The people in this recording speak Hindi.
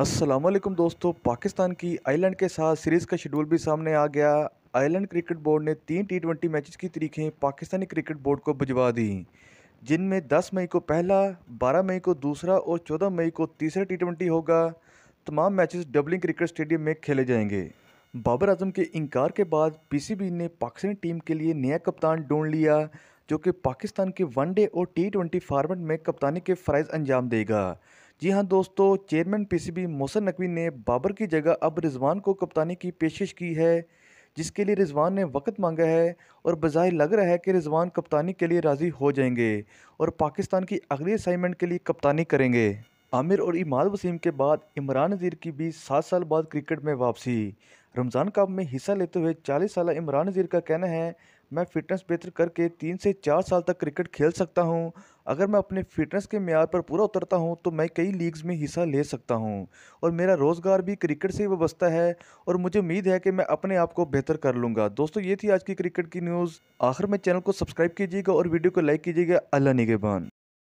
असलम दोस्तों पाकिस्तान की आयरलैंड के साथ सीरीज़ का शेड्यूल भी सामने आ गया आयरलैंड क्रिकेट बोर्ड ने तीन टी ट्वेंटी मैच की तरीखें पाकिस्तानी क्रिकेट बोर्ड को भिजवा दी जिनमें 10 मई को पहला 12 मई को दूसरा और 14 मई को तीसरा टी ट्वेंटी होगा तमाम मैचेस डबलिंग क्रिकेट स्टेडियम में खेले जाएंगे बाबर आजम के इनकार के बाद पीसीबी ने पाकिस्तानी टीम के लिए नया कप्तान ढूंढ लिया जो कि पाकिस्तान के वनडे और टी ट्वेंटी फार्मेट में कप्तानी के फ़रज़ अंजाम देगा जी हाँ दोस्तों चेयरमैन पीसीबी मोहसन नकवी ने बाबर की जगह अब रिजवान को कप्तानी की पेशिश की है जिसके लिए रिजवान ने वक्त मांगा है और बज़ाहिर लग रहा है कि रिजवान कप्तानी के लिए राज़ी हो जाएंगे और पाकिस्तान की अगली असाइनमेंट के लिए कप्तानी करेंगे आमिर और इमाद वसीम के बाद इमरान नज़ीर की भी सात साल बाद क्रिकेट में वापसी रमज़ान कप में हिस्सा लेते हुए चालीस साल इमरान नज़ीर का कहना है मैं फ़िटनेस बेहतर करके तीन से चार साल तक क्रिकेट खेल सकता हूं। अगर मैं अपने फ़िटनेस के मैार पर पूरा उतरता हूं तो मैं कई लीग्स में हिस्सा ले सकता हूं और मेरा रोज़गार भी क्रिकेट से वस्ता है और मुझे उम्मीद है कि मैं अपने आप को बेहतर कर लूँगा दोस्तों ये थी आज की क्रिकेट की न्यूज़ आखिर में चैनल को सब्सक्राइब कीजिएगा और वीडियो को लाइक कीजिएगा अल्लाह निगेबान